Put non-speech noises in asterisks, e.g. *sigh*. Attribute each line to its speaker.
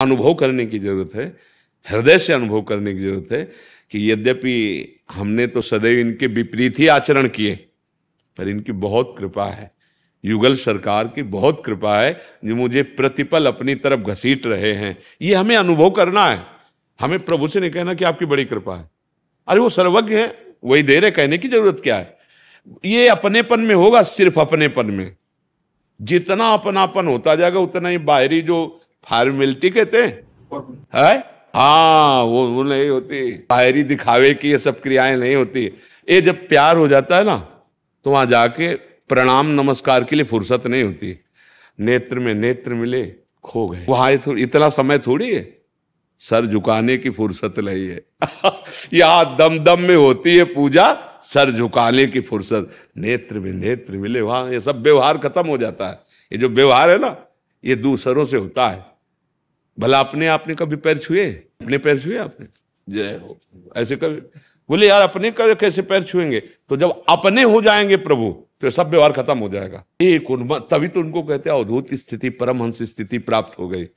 Speaker 1: अनुभव करने की जरूरत है हृदय से अनुभव करने की जरूरत है कि यद्यपि हमने तो सदैव इनके विपरीत ही आचरण किए पर इनकी बहुत कृपा है युगल सरकार की बहुत कृपा है जो मुझे प्रतिपल अपनी तरफ घसीट रहे हैं ये हमें अनुभव करना है हमें प्रभु से नहीं कहना कि आपकी बड़ी कृपा है अरे वो सर्वज्ञ है वही दे रहे कहने की जरूरत क्या है ये अपनेपन में होगा सिर्फ अपनेपन में जितना अपनापन होता जाएगा उतना ही बाहरी जो फॉर्मेलिटी कहते हैं है हाँ वो वो नहीं होती बाहरी दिखावे की ये सब क्रियाएं नहीं होती ये जब प्यार हो जाता है ना तो वहां जाके प्रणाम नमस्कार के लिए फुर्सत नहीं होती नेत्र में नेत्र मिले खो गए वहां इतना समय थोड़ी है सर झुकाने की फुर्सत नहीं है *laughs* यहां दम दम में होती है पूजा सर झुकाने की फुर्सत नेत्र में नेत्र मिले वहां ये सब व्यवहार खत्म हो जाता है ये जो व्यवहार है ना ये दूसरों से होता है भला अपने आपने कभी पैर छुए अपने पैर छुए आपने जय हो ऐसे कभी बोले यार अपने कर कैसे पैर छुएंगे तो जब अपने हो जाएंगे प्रभु तो सब व्यवहार खत्म हो जाएगा एक उन्मत तभी तो उनको कहते हैं अवधूत स्थिति परमहंस स्थिति प्राप्त हो गई